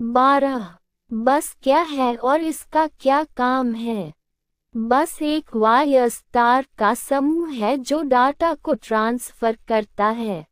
बारह बस क्या है और इसका क्या काम है बस एक वायस्तार का समूह है जो डाटा को ट्रांसफर करता है